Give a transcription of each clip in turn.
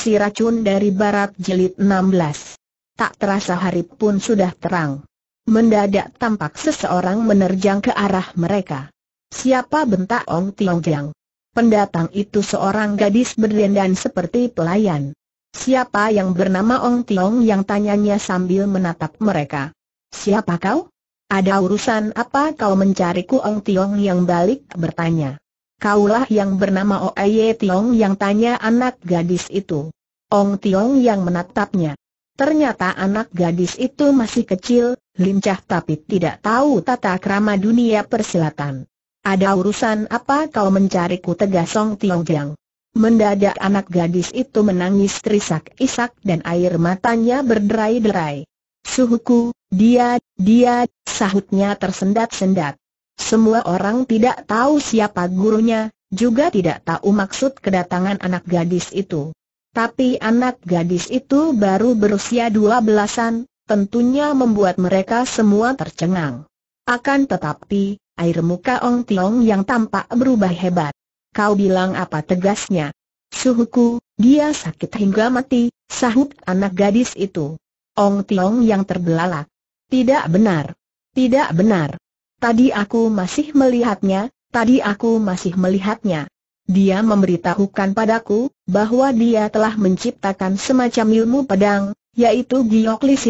Si Racun dari Barat jelit 16 Tak terasa hari pun sudah terang Mendadak tampak seseorang menerjang ke arah mereka Siapa bentak Ong Tiong Jiang? Pendatang itu seorang gadis berdandan seperti pelayan Siapa yang bernama Ong Tiong yang tanyanya sambil menatap mereka Siapa kau? Ada urusan apa kau mencariku Ong Tiong yang balik bertanya kaulah yang bernama Oye Tiong yang tanya anak gadis itu. Ong Tiong yang menatapnya. Ternyata anak gadis itu masih kecil, lincah tapi tidak tahu tata krama dunia persilatan. Ada urusan apa kau mencariku tegas Ong Tiong Mendadak anak gadis itu menangis terisak-isak dan air matanya berderai-derai. Suhuku, dia, dia, sahutnya tersendat-sendat. Semua orang tidak tahu siapa gurunya, juga tidak tahu maksud kedatangan anak gadis itu. Tapi anak gadis itu baru berusia dua belasan, tentunya membuat mereka semua tercengang. Akan tetapi, air muka Ong Tiong yang tampak berubah hebat. Kau bilang apa tegasnya? Suhuku, dia sakit hingga mati, sahut anak gadis itu. Ong Tiong yang terbelalak. Tidak benar. Tidak benar. Tadi aku masih melihatnya, tadi aku masih melihatnya. Dia memberitahukan padaku, bahwa dia telah menciptakan semacam ilmu pedang, yaitu Giok Li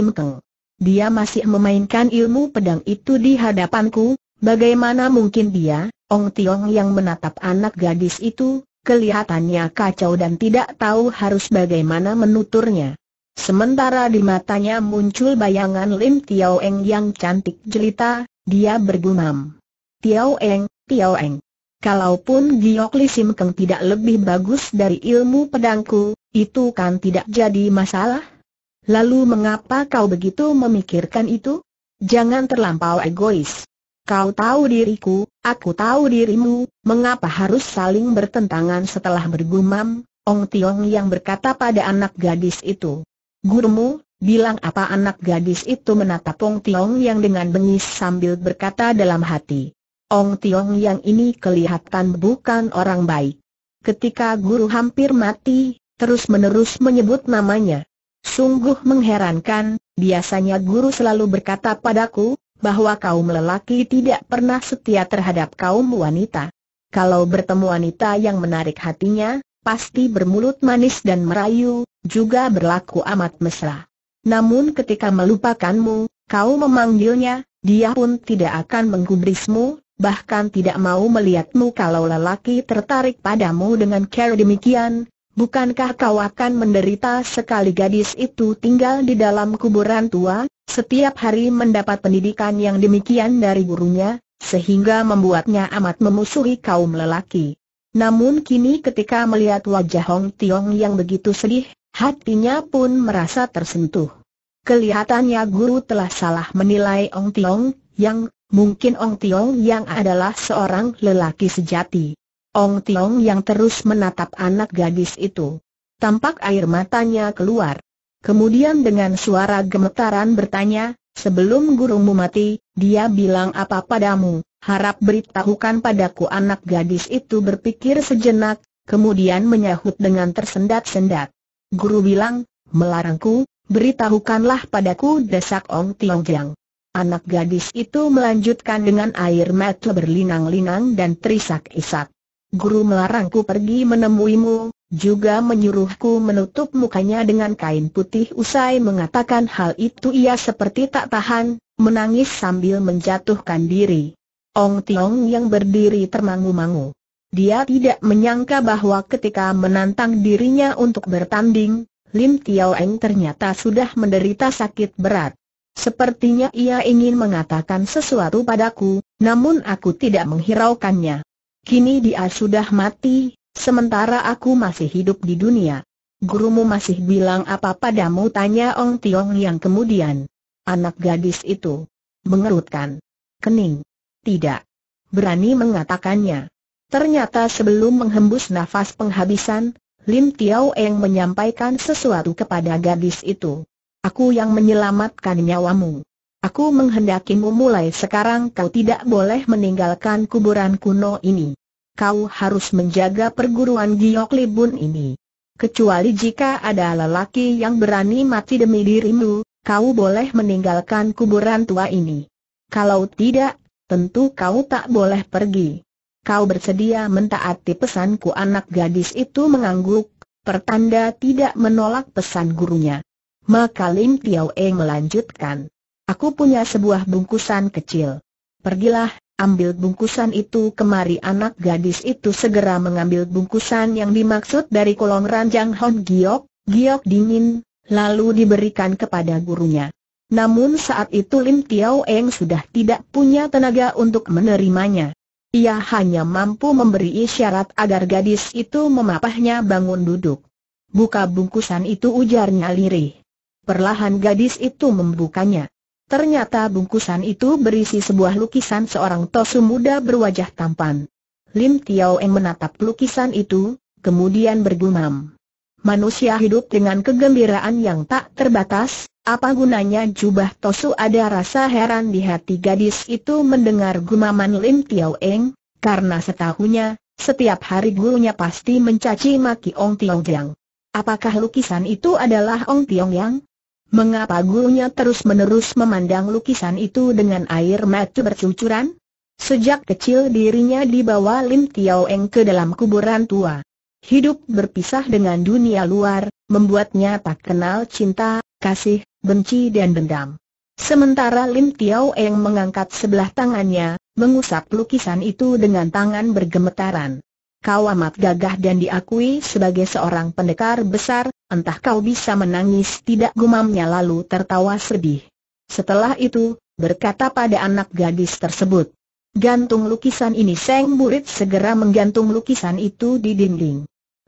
Dia masih memainkan ilmu pedang itu di hadapanku, bagaimana mungkin dia, Ong Tiong yang menatap anak gadis itu, kelihatannya kacau dan tidak tahu harus bagaimana menuturnya. Sementara di matanya muncul bayangan Lim Tiao Eng yang cantik jelita, dia bergumam. Tiao Eng, Tiao Eng. Kalaupun Giok Li Sim Keng tidak lebih bagus dari ilmu pedangku, itu kan tidak jadi masalah. Lalu mengapa kau begitu memikirkan itu? Jangan terlampau egois. Kau tahu diriku, aku tahu dirimu, mengapa harus saling bertentangan setelah bergumam, Ong Tiong yang berkata pada anak gadis itu. Gurumu, bilang apa anak gadis itu menatap Ong Tiong yang dengan bengis sambil berkata dalam hati. Ong Tiong yang ini kelihatan bukan orang baik. Ketika guru hampir mati, terus-menerus menyebut namanya. Sungguh mengherankan, biasanya guru selalu berkata padaku, bahwa kaum lelaki tidak pernah setia terhadap kaum wanita. Kalau bertemu wanita yang menarik hatinya, pasti bermulut manis dan merayu, juga berlaku amat mesra. Namun ketika melupakanmu, kau memanggilnya, dia pun tidak akan menggubrismu, bahkan tidak mau melihatmu kalau lelaki tertarik padamu dengan cara demikian, bukankah kau akan menderita sekali gadis itu tinggal di dalam kuburan tua, setiap hari mendapat pendidikan yang demikian dari gurunya, sehingga membuatnya amat memusuhi kaum lelaki. Namun kini ketika melihat wajah Hong Tiong yang begitu sedih, Hatinya pun merasa tersentuh. Kelihatannya guru telah salah menilai Ong Tiong, yang mungkin Ong Tiong yang adalah seorang lelaki sejati. Ong Tiong yang terus menatap anak gadis itu. Tampak air matanya keluar. Kemudian dengan suara gemetaran bertanya, sebelum gurumu mati, dia bilang apa padamu, harap beritahukan padaku anak gadis itu berpikir sejenak, kemudian menyahut dengan tersendat-sendat. Guru bilang, melarangku, beritahukanlah padaku desak Ong Tiong Giang. Anak gadis itu melanjutkan dengan air mata berlinang-linang dan terisak-isak. Guru melarangku pergi menemuimu, juga menyuruhku menutup mukanya dengan kain putih usai mengatakan hal itu ia seperti tak tahan, menangis sambil menjatuhkan diri. Ong Tiong yang berdiri termangu-mangu. Dia tidak menyangka bahwa ketika menantang dirinya untuk bertanding, Lim Tiao Eng ternyata sudah menderita sakit berat. Sepertinya ia ingin mengatakan sesuatu padaku, namun aku tidak menghiraukannya. Kini dia sudah mati, sementara aku masih hidup di dunia. Gurumu masih bilang apa padamu tanya Ong Tiong yang kemudian. Anak gadis itu. Mengerutkan. Kening. Tidak. Berani mengatakannya. Ternyata sebelum menghembus nafas penghabisan, Lim Tiao Eng menyampaikan sesuatu kepada gadis itu. Aku yang menyelamatkan nyawamu. Aku menghendakimu mulai sekarang kau tidak boleh meninggalkan kuburan kuno ini. Kau harus menjaga perguruan Giok Libun ini. Kecuali jika ada lelaki yang berani mati demi dirimu, kau boleh meninggalkan kuburan tua ini. Kalau tidak, tentu kau tak boleh pergi kau bersedia mentaati pesanku anak gadis itu mengangguk, pertanda tidak menolak pesan gurunya. Maka Lim Tiao Eng melanjutkan. Aku punya sebuah bungkusan kecil. Pergilah, ambil bungkusan itu kemari anak gadis itu segera mengambil bungkusan yang dimaksud dari kolong ranjang Hon Giok, Giok dingin, lalu diberikan kepada gurunya. Namun saat itu Lim Tiao Eng sudah tidak punya tenaga untuk menerimanya. Ia hanya mampu memberi isyarat agar gadis itu memapahnya bangun duduk. Buka bungkusan itu ujarnya lirih. Perlahan gadis itu membukanya. Ternyata bungkusan itu berisi sebuah lukisan seorang tosu muda berwajah tampan. Lim Tiao Eng menatap lukisan itu, kemudian bergumam. Manusia hidup dengan kegembiraan yang tak terbatas, apa gunanya jubah Tosu ada rasa heran di hati gadis itu mendengar gumaman Lim Tiao Eng, karena setahunya, setiap hari gurunya pasti mencaci maki Ong Tiong Yang. Apakah lukisan itu adalah Ong Tiong Yang? Mengapa gurunya terus-menerus memandang lukisan itu dengan air mata bercucuran? Sejak kecil dirinya dibawa Lim Tiao Eng ke dalam kuburan tua. Hidup berpisah dengan dunia luar, membuatnya tak kenal cinta, kasih, benci dan dendam. Sementara Lim Tiao Eng mengangkat sebelah tangannya, mengusap lukisan itu dengan tangan bergemetaran. Kau amat gagah dan diakui sebagai seorang pendekar besar, entah kau bisa menangis tidak gumamnya lalu tertawa sedih. Setelah itu, berkata pada anak gadis tersebut, Gantung lukisan ini Seng Burit segera menggantung lukisan itu di dinding.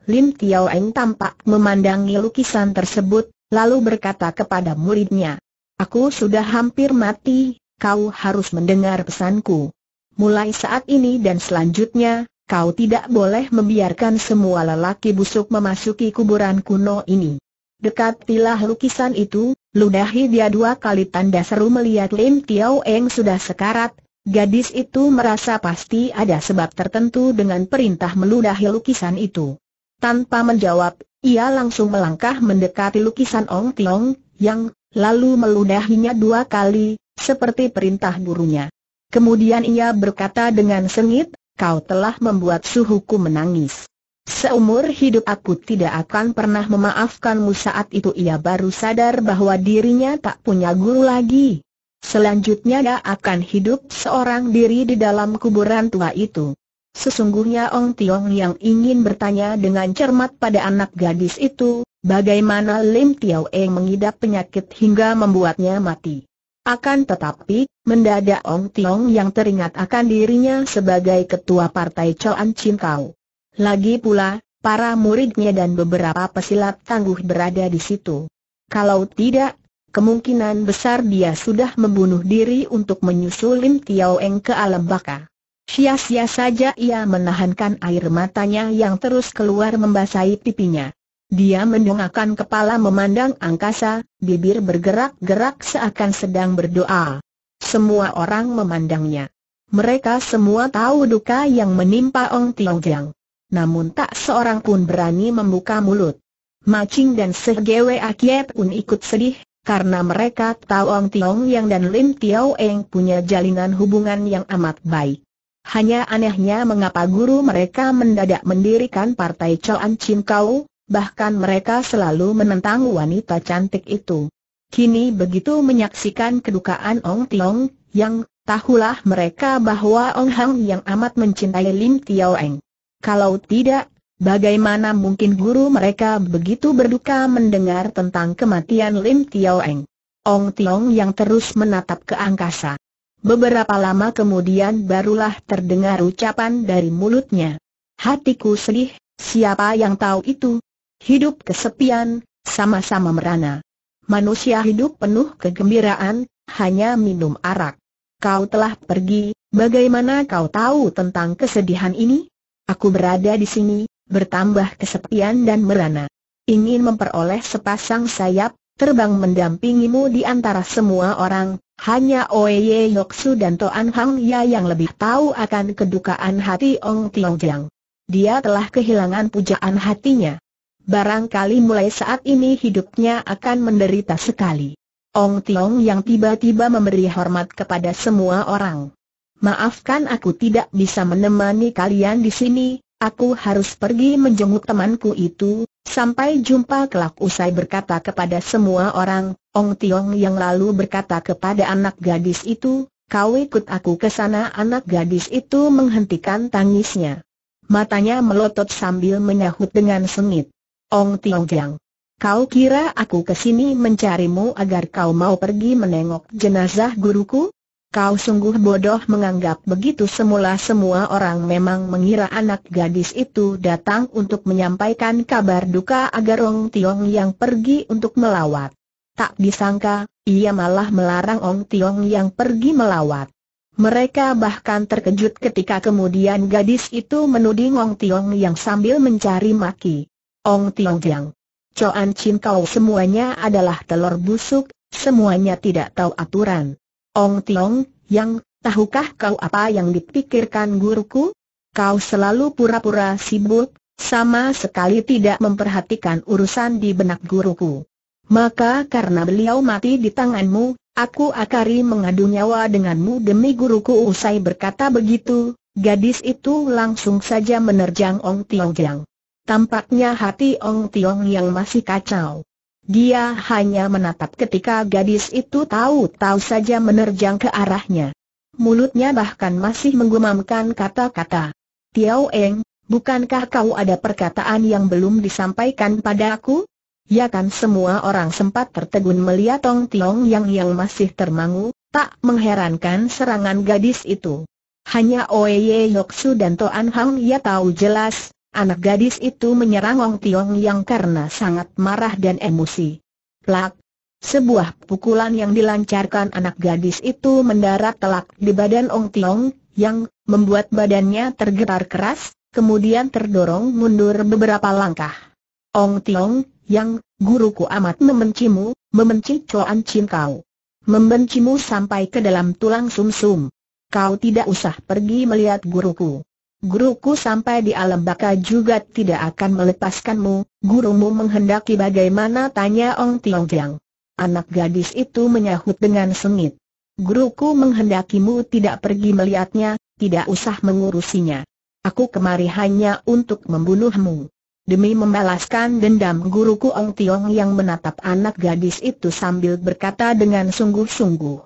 Lim Tiao Eng tampak memandangi lukisan tersebut, lalu berkata kepada muridnya, Aku sudah hampir mati, kau harus mendengar pesanku. Mulai saat ini dan selanjutnya, kau tidak boleh membiarkan semua lelaki busuk memasuki kuburan kuno ini. Dekatilah lukisan itu, ludahi dia dua kali tanda seru melihat Lim Tiao Eng sudah sekarat, gadis itu merasa pasti ada sebab tertentu dengan perintah meludahi lukisan itu. Tanpa menjawab, ia langsung melangkah mendekati lukisan Ong Tiong, yang, lalu meludahinya dua kali, seperti perintah gurunya. Kemudian ia berkata dengan sengit, kau telah membuat suhuku menangis. Seumur hidup aku tidak akan pernah memaafkanmu saat itu ia baru sadar bahwa dirinya tak punya guru lagi. Selanjutnya dia akan hidup seorang diri di dalam kuburan tua itu. Sesungguhnya Ong Tiong yang ingin bertanya dengan cermat pada anak gadis itu, bagaimana Lim Tiao Eng mengidap penyakit hingga membuatnya mati. Akan tetapi, mendadak Ong Tiong yang teringat akan dirinya sebagai ketua partai Choan Chin Kau. Lagi pula, para muridnya dan beberapa pesilat tangguh berada di situ. Kalau tidak, kemungkinan besar dia sudah membunuh diri untuk menyusul Lim Tiao Eng ke alam baka. Sia-sia saja ia menahankan air matanya yang terus keluar membasahi pipinya. Dia mendongakkan kepala memandang angkasa, bibir bergerak-gerak seakan sedang berdoa. Semua orang memandangnya. Mereka semua tahu duka yang menimpa Ong Tiong Namun tak seorang pun berani membuka mulut. Macing dan Sehgewe Akiet pun ikut sedih, karena mereka tahu Ong Tiong Yang dan Lim Tiao Eng punya jalinan hubungan yang amat baik. Hanya anehnya mengapa guru mereka mendadak mendirikan partai Choan Chin Kau, bahkan mereka selalu menentang wanita cantik itu. Kini begitu menyaksikan kedukaan Ong Tiong, yang tahulah mereka bahwa Ong Hang yang amat mencintai Lim Tiao Eng. Kalau tidak, bagaimana mungkin guru mereka begitu berduka mendengar tentang kematian Lim Tiao Eng? Ong Tiong yang terus menatap ke angkasa. Beberapa lama kemudian barulah terdengar ucapan dari mulutnya. Hatiku sedih, siapa yang tahu itu? Hidup kesepian, sama-sama merana. Manusia hidup penuh kegembiraan, hanya minum arak. Kau telah pergi, bagaimana kau tahu tentang kesedihan ini? Aku berada di sini, bertambah kesepian dan merana. Ingin memperoleh sepasang sayap, terbang mendampingimu di antara semua orang, hanya Oye Yoksu dan Toan Hang Ya yang lebih tahu akan kedukaan hati Ong Tiong Jiang. Dia telah kehilangan pujaan hatinya. Barangkali mulai saat ini hidupnya akan menderita sekali. Ong Tiong yang tiba-tiba memberi hormat kepada semua orang. Maafkan aku tidak bisa menemani kalian di sini, aku harus pergi menjenguk temanku itu, Sampai jumpa kelak usai berkata kepada semua orang, Ong Tiong yang lalu berkata kepada anak gadis itu, kau ikut aku ke sana anak gadis itu menghentikan tangisnya. Matanya melotot sambil menyahut dengan sengit. Ong Tiong Jiang, kau kira aku ke sini mencarimu agar kau mau pergi menengok jenazah guruku? Kau sungguh bodoh menganggap begitu semula semua orang memang mengira anak gadis itu datang untuk menyampaikan kabar duka agar Ong Tiong yang pergi untuk melawat. Tak disangka, ia malah melarang Ong Tiong yang pergi melawat. Mereka bahkan terkejut ketika kemudian gadis itu menuding Ong Tiong yang sambil mencari maki. Ong Tiong Yang, Coan Chin kau semuanya adalah telur busuk, semuanya tidak tahu aturan. Ong Tiong, yang, tahukah kau apa yang dipikirkan guruku? Kau selalu pura-pura sibuk, sama sekali tidak memperhatikan urusan di benak guruku. Maka karena beliau mati di tanganmu, aku akari mengadu nyawa denganmu demi guruku usai berkata begitu, gadis itu langsung saja menerjang Ong Tiong Jiang. Tampaknya hati Ong Tiong yang masih kacau. Dia hanya menatap ketika gadis itu tahu-tahu saja menerjang ke arahnya. Mulutnya bahkan masih menggumamkan kata-kata. Tiao Eng, bukankah kau ada perkataan yang belum disampaikan pada aku? Ya kan semua orang sempat tertegun melihat Tong Tiong yang yang masih termangu, tak mengherankan serangan gadis itu. Hanya Oye Yoksu dan Toan Hang ia ya tahu jelas, Anak gadis itu menyerang Ong Tiong yang karena sangat marah dan emosi. Plak! Sebuah pukulan yang dilancarkan anak gadis itu mendarat telak di badan Ong Tiong, yang membuat badannya tergetar keras, kemudian terdorong mundur beberapa langkah. Ong Tiong, yang guruku amat membencimu, membenci Coan Chin kau. Membencimu sampai ke dalam tulang sumsum. -sum. Kau tidak usah pergi melihat guruku guruku sampai di alam baka juga tidak akan melepaskanmu, gurumu menghendaki bagaimana tanya Ong Tiong Jiang. Anak gadis itu menyahut dengan sengit. Guruku menghendakimu tidak pergi melihatnya, tidak usah mengurusinya. Aku kemari hanya untuk membunuhmu. Demi membalaskan dendam guruku Ong Tiong yang menatap anak gadis itu sambil berkata dengan sungguh-sungguh.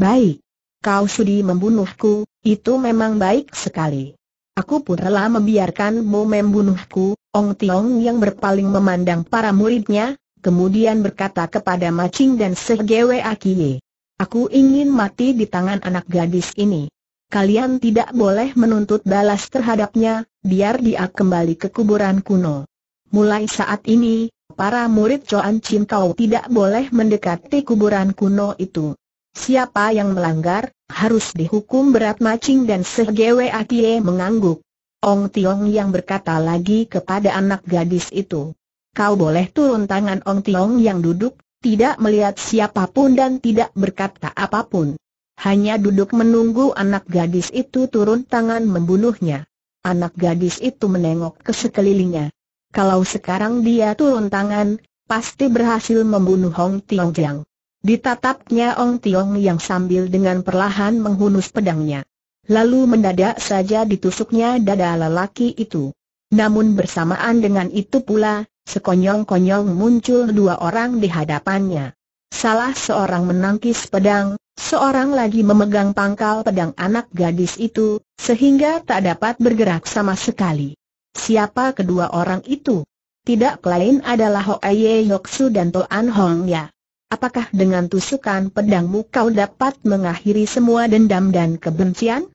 Baik. Kau sudi membunuhku, itu memang baik sekali. Aku pun rela membiarkanmu membunuhku, Ong Tiong yang berpaling memandang para muridnya, kemudian berkata kepada Macing dan Segewe Akiye. Aku ingin mati di tangan anak gadis ini. Kalian tidak boleh menuntut balas terhadapnya, biar dia kembali ke kuburan kuno. Mulai saat ini, para murid Coan Chin kau tidak boleh mendekati kuburan kuno itu. Siapa yang melanggar, harus dihukum berat macing dan segewe. Akie mengangguk. Ong Tiong yang berkata lagi kepada anak gadis itu. Kau boleh turun tangan Ong Tiong yang duduk, tidak melihat siapapun dan tidak berkata apapun. Hanya duduk menunggu anak gadis itu turun tangan membunuhnya. Anak gadis itu menengok ke sekelilingnya. Kalau sekarang dia turun tangan, pasti berhasil membunuh Hong Tiong Jiang. Ditatapnya Ong Tiong yang sambil dengan perlahan menghunus pedangnya. Lalu mendadak saja ditusuknya dada lelaki itu. Namun bersamaan dengan itu pula, sekonyong-konyong muncul dua orang di hadapannya. Salah seorang menangkis pedang, seorang lagi memegang pangkal pedang anak gadis itu, sehingga tak dapat bergerak sama sekali. Siapa kedua orang itu? Tidak lain adalah Hoa Ye Yoksu dan Toan Hong Ya apakah dengan tusukan pedangmu kau dapat mengakhiri semua dendam dan kebencian?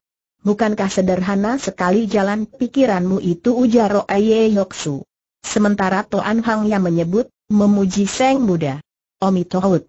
Bukankah sederhana sekali jalan pikiranmu itu ujar Roye Yoksu. Sementara Toan Hang yang menyebut, memuji Seng Buddha. Omi Tohut.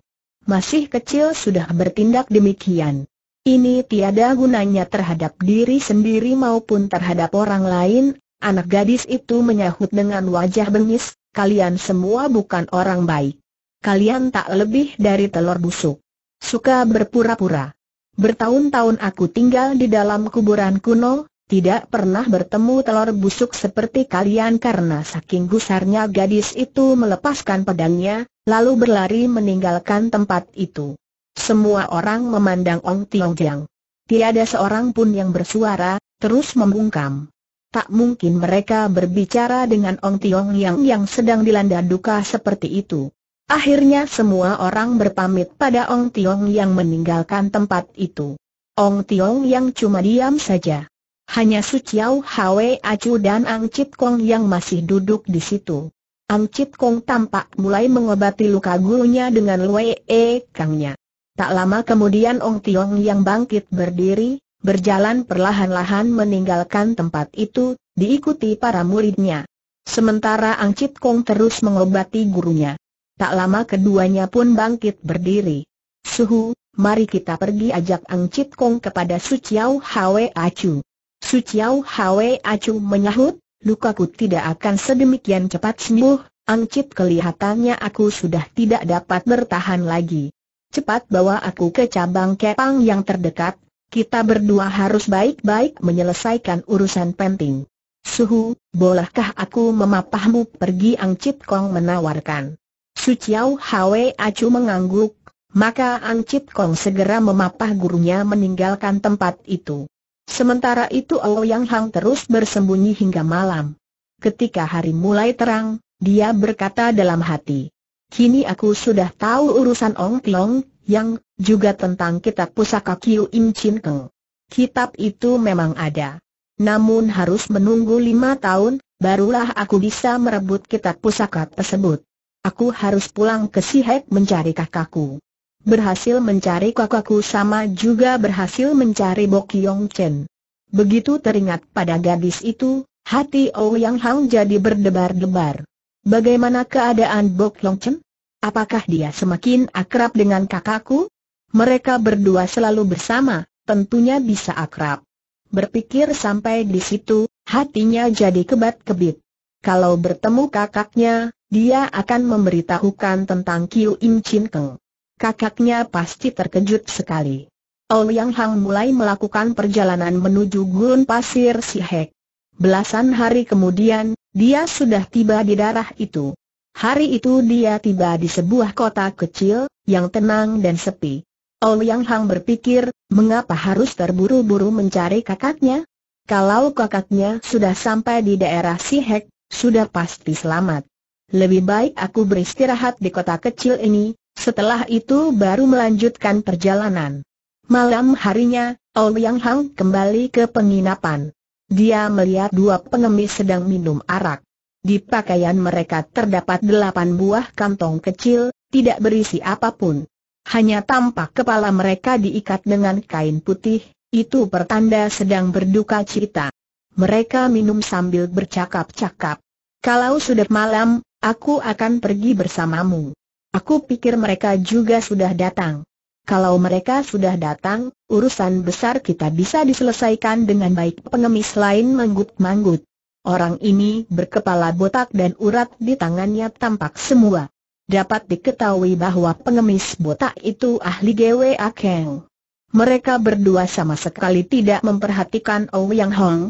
Masih kecil sudah bertindak demikian. Ini tiada gunanya terhadap diri sendiri maupun terhadap orang lain, anak gadis itu menyahut dengan wajah bengis, kalian semua bukan orang baik kalian tak lebih dari telur busuk. Suka berpura-pura. Bertahun-tahun aku tinggal di dalam kuburan kuno, tidak pernah bertemu telur busuk seperti kalian karena saking gusarnya gadis itu melepaskan pedangnya, lalu berlari meninggalkan tempat itu. Semua orang memandang Ong Tiong Jiang. Tiada seorang pun yang bersuara, terus membungkam. Tak mungkin mereka berbicara dengan Ong Tiong Yang yang sedang dilanda duka seperti itu. Akhirnya semua orang berpamit pada Ong Tiong yang meninggalkan tempat itu. Ong Tiong yang cuma diam saja. Hanya Su Chiao Hwe Acu dan Ang Chit Kong yang masih duduk di situ. Ang Chit Kong tampak mulai mengobati luka gurunya dengan Lue E Kangnya. Tak lama kemudian Ong Tiong yang bangkit berdiri, berjalan perlahan-lahan meninggalkan tempat itu, diikuti para muridnya. Sementara Ang Chit Kong terus mengobati gurunya. Tak lama keduanya pun bangkit berdiri. Suhu, mari kita pergi ajak Ang Chit Kong kepada Su Chiao Hwe Acu. Su Chiao Hwe Acu menyahut, lukaku tidak akan sedemikian cepat sembuh, Ang Chit kelihatannya aku sudah tidak dapat bertahan lagi. Cepat bawa aku ke cabang kepang yang terdekat, kita berdua harus baik-baik menyelesaikan urusan penting. Suhu, bolehkah aku memapahmu pergi Ang Chit Kong menawarkan. Su Chiao Hwe Acu mengangguk, maka Ang Chit Kong segera memapah gurunya meninggalkan tempat itu. Sementara itu Ouyang Hang terus bersembunyi hingga malam. Ketika hari mulai terang, dia berkata dalam hati, Kini aku sudah tahu urusan Ong Tiong, yang juga tentang kitab pusaka Kiu Im Chin Keng. Kitab itu memang ada. Namun harus menunggu lima tahun, barulah aku bisa merebut kitab pusaka tersebut. Aku harus pulang ke Sihek mencari kakakku. Berhasil mencari kakakku sama juga berhasil mencari Bok Yong Chen. Begitu teringat pada gadis itu, hati oh Yang Hang jadi berdebar-debar. Bagaimana keadaan Bok Yong Chen? Apakah dia semakin akrab dengan kakakku? Mereka berdua selalu bersama, tentunya bisa akrab. Berpikir sampai di situ, hatinya jadi kebat-kebit. Kalau bertemu kakaknya, dia akan memberitahukan tentang Kiu Im Chin Keng. Kakaknya pasti terkejut sekali. Ouyang Hang mulai melakukan perjalanan menuju gurun pasir Sihek. Belasan hari kemudian, dia sudah tiba di darah itu. Hari itu dia tiba di sebuah kota kecil, yang tenang dan sepi. Ouyang Hang berpikir, mengapa harus terburu-buru mencari kakaknya? Kalau kakaknya sudah sampai di daerah Sihek, sudah pasti selamat lebih baik aku beristirahat di kota kecil ini, setelah itu baru melanjutkan perjalanan. Malam harinya, Ouyang Hang kembali ke penginapan. Dia melihat dua pengemis sedang minum arak. Di pakaian mereka terdapat delapan buah kantong kecil, tidak berisi apapun. Hanya tampak kepala mereka diikat dengan kain putih, itu pertanda sedang berduka cita. Mereka minum sambil bercakap-cakap. Kalau sudah malam, Aku akan pergi bersamamu. Aku pikir mereka juga sudah datang. Kalau mereka sudah datang, urusan besar kita bisa diselesaikan dengan baik pengemis lain manggut-manggut. Orang ini berkepala botak dan urat di tangannya tampak semua. Dapat diketahui bahwa pengemis botak itu ahli GW akeng. Mereka berdua sama sekali tidak memperhatikan Ouyang Hong.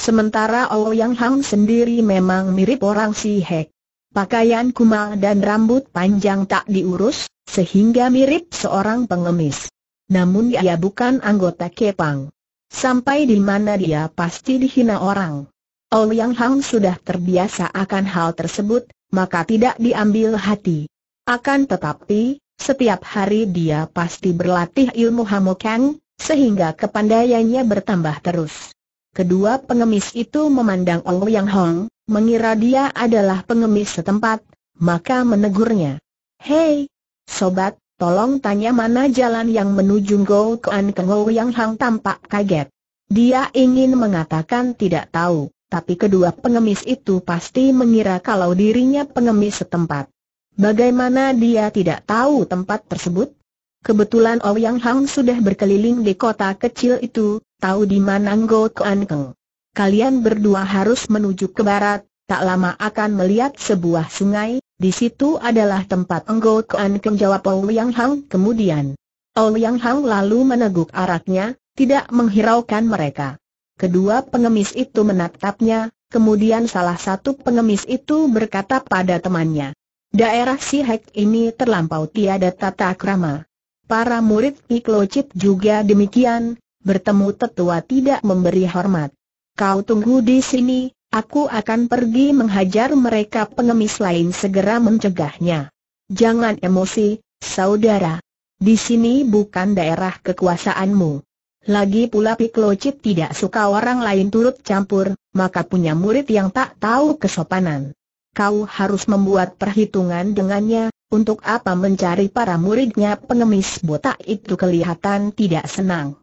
Sementara Ouyang Hong sendiri memang mirip orang si Hek. Pakaian kumal dan rambut panjang tak diurus, sehingga mirip seorang pengemis. Namun dia bukan anggota Kepang. Sampai di mana dia pasti dihina orang. Ouyang Hang sudah terbiasa akan hal tersebut, maka tidak diambil hati. Akan tetapi, setiap hari dia pasti berlatih ilmu Hamokang, sehingga kepandaiannya bertambah terus. Kedua pengemis itu memandang Ouyang Hang, mengira dia adalah pengemis setempat, maka menegurnya. Hei, sobat, tolong tanya mana jalan yang menuju Go Kuan Go yang Hang tampak kaget. Dia ingin mengatakan tidak tahu, tapi kedua pengemis itu pasti mengira kalau dirinya pengemis setempat. Bagaimana dia tidak tahu tempat tersebut? Kebetulan Ouyang Hang sudah berkeliling di kota kecil itu, tahu di mana Go Kuan Keng kalian berdua harus menuju ke barat, tak lama akan melihat sebuah sungai, di situ adalah tempat enggol Kuan Keng jawab Ouyang Hang kemudian. Ouyang Hang lalu meneguk araknya, tidak menghiraukan mereka. Kedua pengemis itu menatapnya, kemudian salah satu pengemis itu berkata pada temannya. Daerah si ini terlampau tiada tata krama. Para murid Miklocip juga demikian, bertemu tetua tidak memberi hormat. Kau tunggu di sini, aku akan pergi menghajar mereka pengemis lain segera mencegahnya. Jangan emosi, saudara. Di sini bukan daerah kekuasaanmu. Lagi pula Piklocit tidak suka orang lain turut campur, maka punya murid yang tak tahu kesopanan. Kau harus membuat perhitungan dengannya, untuk apa mencari para muridnya pengemis botak itu kelihatan tidak senang.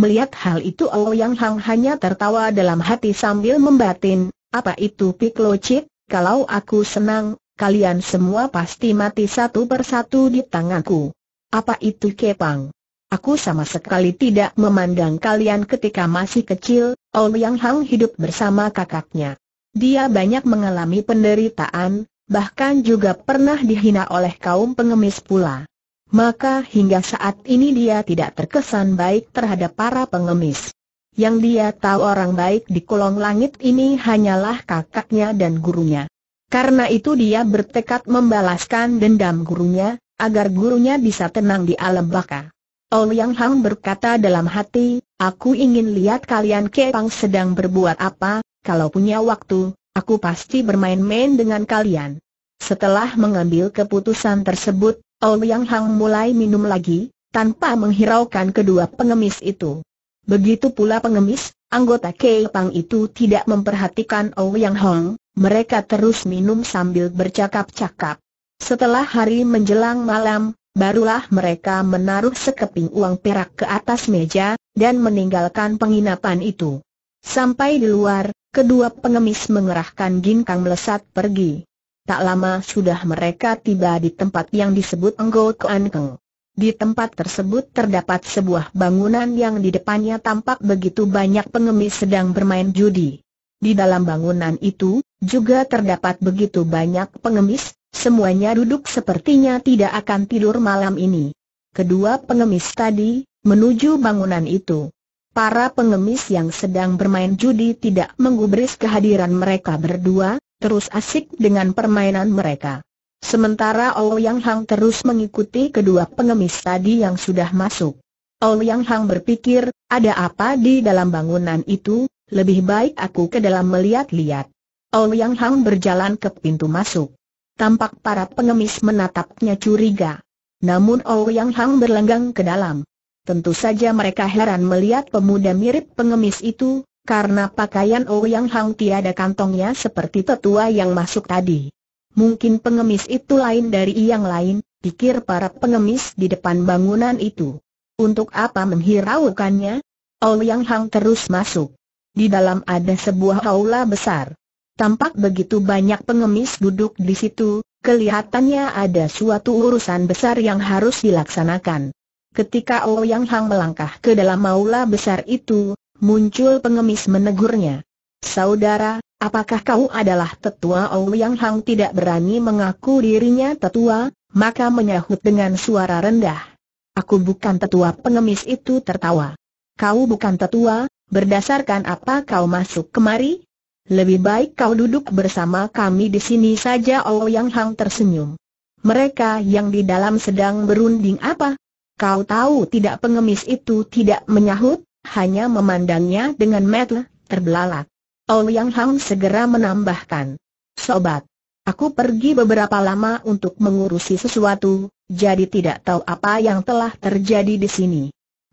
Melihat hal itu Ouyang Hang hanya tertawa dalam hati sambil membatin, apa itu Piklo Chit? kalau aku senang, kalian semua pasti mati satu persatu di tanganku. Apa itu Kepang? Aku sama sekali tidak memandang kalian ketika masih kecil, Ouyang Hang hidup bersama kakaknya. Dia banyak mengalami penderitaan, bahkan juga pernah dihina oleh kaum pengemis pula maka hingga saat ini dia tidak terkesan baik terhadap para pengemis. Yang dia tahu orang baik di kolong langit ini hanyalah kakaknya dan gurunya. Karena itu dia bertekad membalaskan dendam gurunya, agar gurunya bisa tenang di alam baka. Yang Hang berkata dalam hati, aku ingin lihat kalian Kepang sedang berbuat apa, kalau punya waktu, aku pasti bermain-main dengan kalian. Setelah mengambil keputusan tersebut, Ouyang Hang mulai minum lagi, tanpa menghiraukan kedua pengemis itu. Begitu pula pengemis, anggota Kei itu tidak memperhatikan Yang Hang, mereka terus minum sambil bercakap-cakap. Setelah hari menjelang malam, barulah mereka menaruh sekeping uang perak ke atas meja, dan meninggalkan penginapan itu. Sampai di luar, kedua pengemis mengerahkan ginkang melesat pergi. Tak lama sudah mereka tiba di tempat yang disebut Enggol Kuan Keng. Di tempat tersebut terdapat sebuah bangunan yang di depannya tampak begitu banyak pengemis sedang bermain judi. Di dalam bangunan itu, juga terdapat begitu banyak pengemis, semuanya duduk sepertinya tidak akan tidur malam ini. Kedua pengemis tadi, menuju bangunan itu. Para pengemis yang sedang bermain judi tidak menggubris kehadiran mereka berdua, terus asik dengan permainan mereka. Sementara Ouyang Hang terus mengikuti kedua pengemis tadi yang sudah masuk. Ouyang Hang berpikir, ada apa di dalam bangunan itu, lebih baik aku ke dalam melihat-lihat. Ouyang Hang berjalan ke pintu masuk. Tampak para pengemis menatapnya curiga. Namun Ouyang Hang berlenggang ke dalam. Tentu saja mereka heran melihat pemuda mirip pengemis itu, karena pakaian Ouyang Hang tiada kantongnya seperti tetua yang masuk tadi. Mungkin pengemis itu lain dari yang lain, pikir para pengemis di depan bangunan itu. Untuk apa menghiraukannya? Ouyang Hang terus masuk. Di dalam ada sebuah aula besar. Tampak begitu banyak pengemis duduk di situ, kelihatannya ada suatu urusan besar yang harus dilaksanakan. Ketika Ouyang Hang melangkah ke dalam aula besar itu, Muncul pengemis menegurnya. Saudara, apakah kau adalah tetua Ou Yang Hang tidak berani mengaku dirinya tetua, maka menyahut dengan suara rendah. Aku bukan tetua pengemis itu tertawa. Kau bukan tetua, berdasarkan apa kau masuk kemari? Lebih baik kau duduk bersama kami di sini saja Ou Yang Hang tersenyum. Mereka yang di dalam sedang berunding apa? Kau tahu tidak pengemis itu tidak menyahut, hanya memandangnya dengan mata terbelalak. Oh Yang Hang segera menambahkan. Sobat, aku pergi beberapa lama untuk mengurusi sesuatu, jadi tidak tahu apa yang telah terjadi di sini.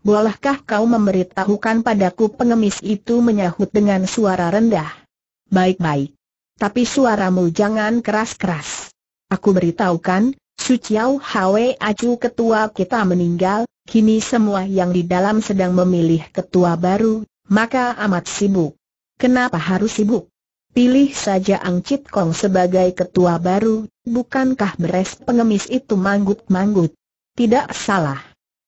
Bolehkah kau memberitahukan padaku pengemis itu menyahut dengan suara rendah? Baik-baik. Tapi suaramu jangan keras-keras. Aku beritahukan, Suciau Hwe Acu ketua kita meninggal, Kini semua yang di dalam sedang memilih ketua baru, maka amat sibuk. Kenapa harus sibuk? Pilih saja Ang Chit Kong sebagai ketua baru, bukankah beres pengemis itu manggut-manggut? Tidak salah.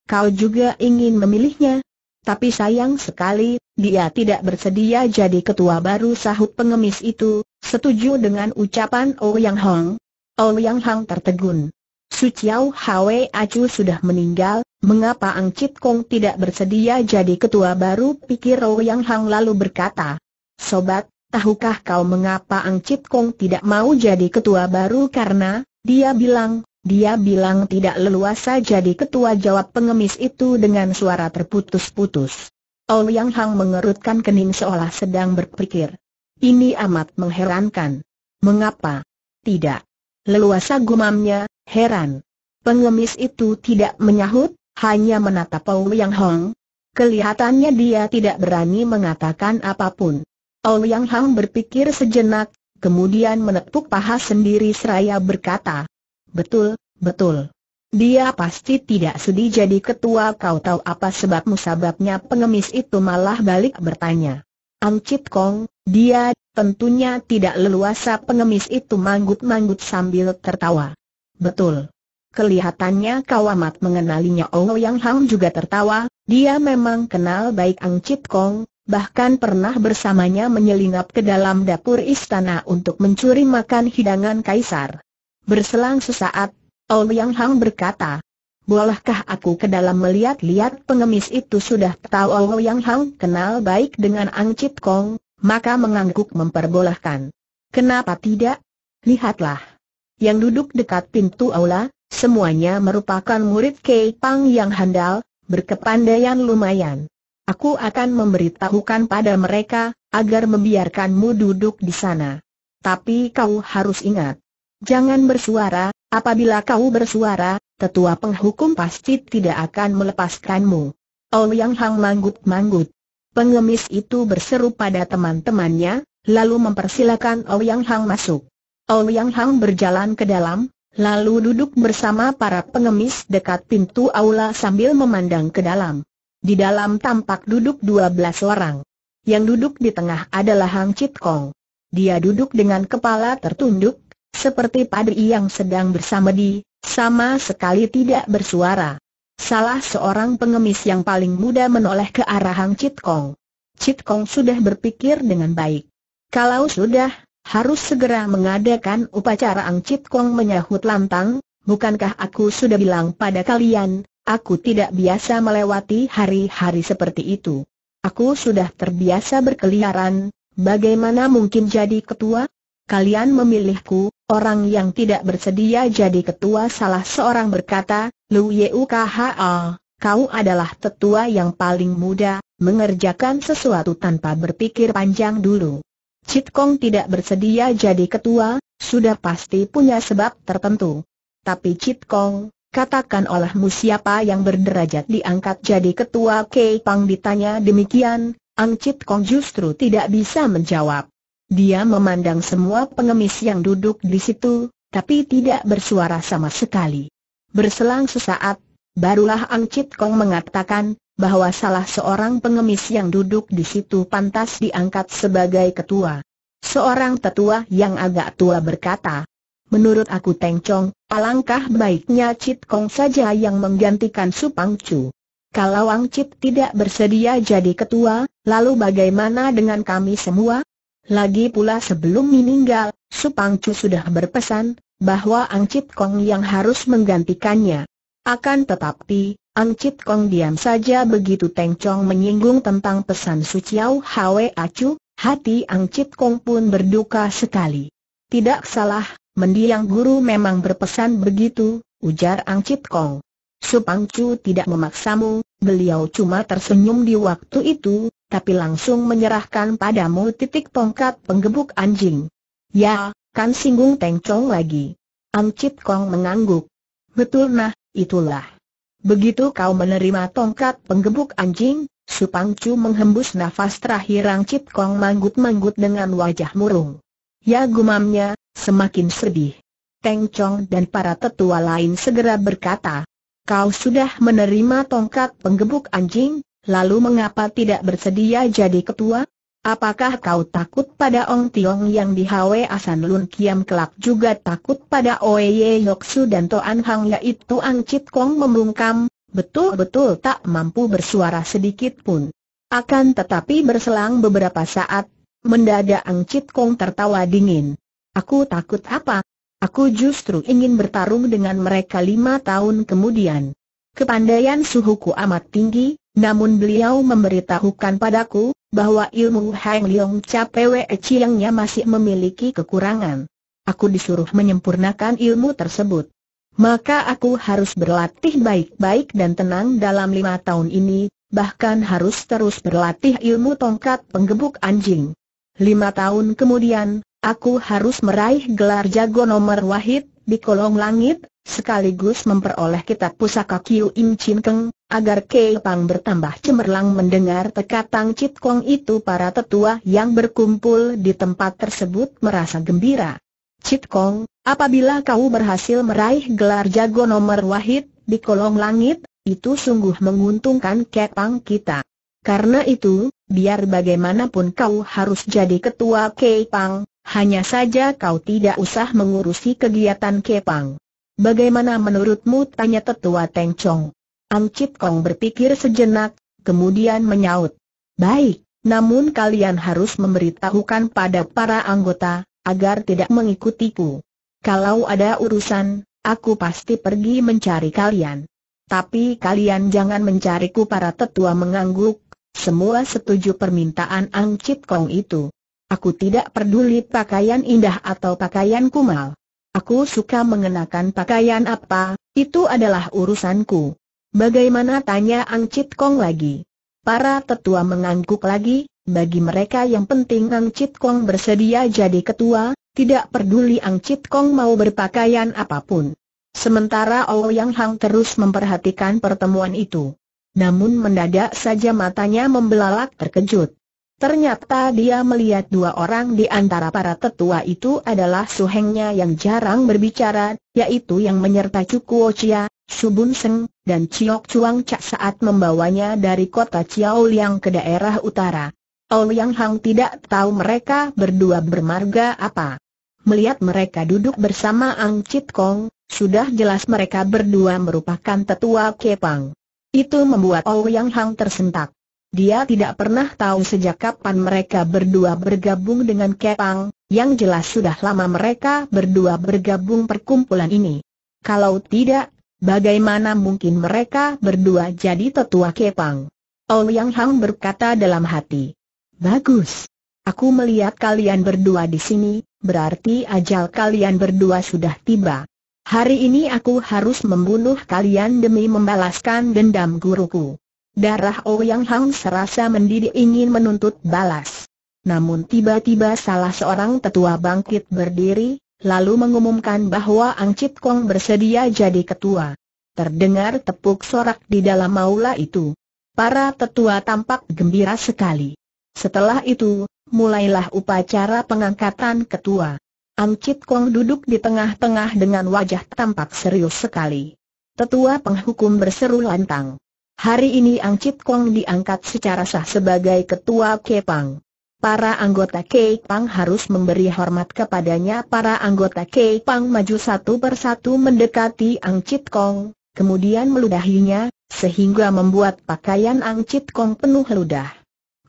Kau juga ingin memilihnya? Tapi sayang sekali, dia tidak bersedia jadi ketua baru sahut pengemis itu, setuju dengan ucapan Ouyang oh Hong. Ouyang oh Hong tertegun. Su Chiao Hwe Acu sudah meninggal, mengapa Ang Chit Kong tidak bersedia jadi ketua baru? Pikir Rou Yang Hang lalu berkata, Sobat, tahukah kau mengapa Ang Chit Kong tidak mau jadi ketua baru? Karena, dia bilang, dia bilang tidak leluasa jadi ketua jawab pengemis itu dengan suara terputus-putus. Ou Yang Hang mengerutkan kening seolah sedang berpikir. Ini amat mengherankan. Mengapa? Tidak. Leluasa gumamnya, Heran. Pengemis itu tidak menyahut, hanya menatap Yang Hong. Kelihatannya dia tidak berani mengatakan apapun. Yang Hong berpikir sejenak, kemudian menepuk paha sendiri seraya berkata, Betul, betul. Dia pasti tidak sedih jadi ketua kau tahu apa sebab musababnya? pengemis itu malah balik bertanya. Angcit Kong, dia tentunya tidak leluasa pengemis itu manggut-manggut sambil tertawa. Betul. Kelihatannya kau amat mengenalinya Ong oh, Yang Hang juga tertawa, dia memang kenal baik Ang Chit Kong, bahkan pernah bersamanya menyelinap ke dalam dapur istana untuk mencuri makan hidangan kaisar. Berselang sesaat, Ong oh, Yang Hang berkata, Bolehkah aku ke dalam melihat-lihat pengemis itu sudah tahu Olo oh, Yang Hang kenal baik dengan Ang Chit Kong, maka mengangguk memperbolehkan. Kenapa tidak? Lihatlah yang duduk dekat pintu aula, semuanya merupakan murid Kei Pang yang handal, berkepandaian lumayan. Aku akan memberitahukan pada mereka, agar membiarkanmu duduk di sana. Tapi kau harus ingat. Jangan bersuara, apabila kau bersuara, tetua penghukum pasti tidak akan melepaskanmu. Yang Hang manggut-manggut. Pengemis itu berseru pada teman-temannya, lalu mempersilakan Yang Hang masuk yang Hang berjalan ke dalam, lalu duduk bersama para pengemis dekat pintu aula sambil memandang ke dalam. Di dalam tampak duduk dua belas orang. Yang duduk di tengah adalah Hang Chit Kong. Dia duduk dengan kepala tertunduk, seperti padi yang sedang bersamedi, sama sekali tidak bersuara. Salah seorang pengemis yang paling muda menoleh ke arah Hang Chit Kong. Chit Kong sudah berpikir dengan baik. Kalau sudah, harus segera mengadakan upacara Angcit Kong menyahut lantang, bukankah aku sudah bilang pada kalian, aku tidak biasa melewati hari-hari seperti itu. Aku sudah terbiasa berkeliaran, bagaimana mungkin jadi ketua? Kalian memilihku, orang yang tidak bersedia jadi ketua salah seorang berkata, Lu Yeu kau adalah tetua yang paling muda, mengerjakan sesuatu tanpa berpikir panjang dulu. Cit Kong tidak bersedia jadi ketua, sudah pasti punya sebab tertentu. Tapi Cit Kong, katakan olehmu siapa yang berderajat diangkat jadi ketua Kei Pang ditanya demikian, Ang Cit Kong justru tidak bisa menjawab. Dia memandang semua pengemis yang duduk di situ, tapi tidak bersuara sama sekali. Berselang sesaat, barulah Ang Cit Kong mengatakan, bahwa salah seorang pengemis yang duduk di situ pantas diangkat sebagai ketua. Seorang tetua yang agak tua berkata, Menurut aku Teng Chong, alangkah baiknya Chit Kong saja yang menggantikan Supang Chu. Kalau Wang Chit tidak bersedia jadi ketua, lalu bagaimana dengan kami semua? Lagi pula sebelum meninggal, Supang Chu sudah berpesan, bahwa Ang Chit Kong yang harus menggantikannya. Akan tetapi, Chit Kong diam saja begitu Teng Chong menyinggung tentang pesan Suciao Hwe Acu, hati Chit Kong pun berduka sekali. Tidak salah, mendiang guru memang berpesan begitu, ujar Chit Kong. Supang Chu tidak memaksamu, beliau cuma tersenyum di waktu itu, tapi langsung menyerahkan padamu titik tongkat penggebuk anjing. Ya, kan singgung Teng Chong lagi. Ang Chit Kong mengangguk. Betul nah, itulah. Begitu kau menerima tongkat penggebuk anjing, Supang Chu menghembus nafas terakhir Rangcit Kong manggut-manggut dengan wajah murung. Ya gumamnya, semakin sedih. Teng Chong dan para tetua lain segera berkata, Kau sudah menerima tongkat penggebuk anjing, lalu mengapa tidak bersedia jadi ketua? Apakah kau takut pada Ong Tiong yang di Hwe Asan Lun Kiam kelak juga takut pada Oye Yoksu dan Toan Hang yaitu Ang Chit Kong membungkam, betul-betul tak mampu bersuara sedikit pun. Akan tetapi berselang beberapa saat, mendadak Ang Chit Kong tertawa dingin. Aku takut apa? Aku justru ingin bertarung dengan mereka lima tahun kemudian. Kepandaian suhuku amat tinggi, namun beliau memberitahukan padaku, bahwa ilmu Hang Leong Cha Pwe masih memiliki kekurangan. Aku disuruh menyempurnakan ilmu tersebut. Maka aku harus berlatih baik-baik dan tenang dalam lima tahun ini, bahkan harus terus berlatih ilmu tongkat penggebuk anjing. Lima tahun kemudian, aku harus meraih gelar jago nomor wahid, di kolong langit, sekaligus memperoleh kitab pusaka Kiu Im Chin Keng, agar Kei Pang bertambah cemerlang mendengar tekatang Chit Kong itu para tetua yang berkumpul di tempat tersebut merasa gembira. Chit Kong, apabila kau berhasil meraih gelar jago nomor wahid di kolong langit, itu sungguh menguntungkan Kei Pang kita. Karena itu, biar bagaimanapun kau harus jadi ketua Kei Pang, hanya saja kau tidak usah mengurusi kegiatan Kepang. Bagaimana menurutmu? tanya tetua Teng Chong. Chit Kong berpikir sejenak, kemudian menyaut. Baik, namun kalian harus memberitahukan pada para anggota, agar tidak mengikutiku. Kalau ada urusan, aku pasti pergi mencari kalian. Tapi kalian jangan mencariku para tetua mengangguk, semua setuju permintaan Ang Chit Kong itu. Aku tidak peduli pakaian indah atau pakaian kumal. Aku suka mengenakan pakaian apa, itu adalah urusanku. Bagaimana tanya Ang Chit Kong lagi? Para tetua mengangguk lagi, bagi mereka yang penting Ang Chit Kong bersedia jadi ketua, tidak peduli Ang Chit Kong mau berpakaian apapun. Sementara Ouyang oh Hang terus memperhatikan pertemuan itu. Namun mendadak saja matanya membelalak terkejut. Ternyata dia melihat dua orang di antara para tetua itu adalah suhengnya yang jarang berbicara, yaitu yang menyertai Cukuo Chia, Subun Seng, dan Chiok Chuang Cak saat membawanya dari kota Chiao Liang ke daerah utara. Ouyang Hang tidak tahu mereka berdua bermarga apa. Melihat mereka duduk bersama Ang Chit Kong, sudah jelas mereka berdua merupakan tetua Kepang. Itu membuat Ouyang Hang tersentak. Dia tidak pernah tahu sejak kapan mereka berdua bergabung dengan Kepang, yang jelas sudah lama mereka berdua bergabung perkumpulan ini. Kalau tidak, bagaimana mungkin mereka berdua jadi tetua Kepang? Oh Yang Hang berkata dalam hati. Bagus. Aku melihat kalian berdua di sini, berarti ajal kalian berdua sudah tiba. Hari ini aku harus membunuh kalian demi membalaskan dendam guruku. Darah Ouyang Hang serasa mendidih ingin menuntut balas. Namun tiba-tiba salah seorang tetua bangkit berdiri, lalu mengumumkan bahwa Ang Chit Kong bersedia jadi ketua. Terdengar tepuk sorak di dalam maula itu. Para tetua tampak gembira sekali. Setelah itu, mulailah upacara pengangkatan ketua. Ang Chit Kong duduk di tengah-tengah dengan wajah tampak serius sekali. Tetua penghukum berseru lantang. Hari ini Ang Chit Kong diangkat secara sah sebagai ketua Kepang. Para anggota Kepang harus memberi hormat kepadanya. Para anggota Kepang maju satu persatu mendekati Ang Chit Kong, kemudian meludahinya, sehingga membuat pakaian Ang Chit Kong penuh ludah.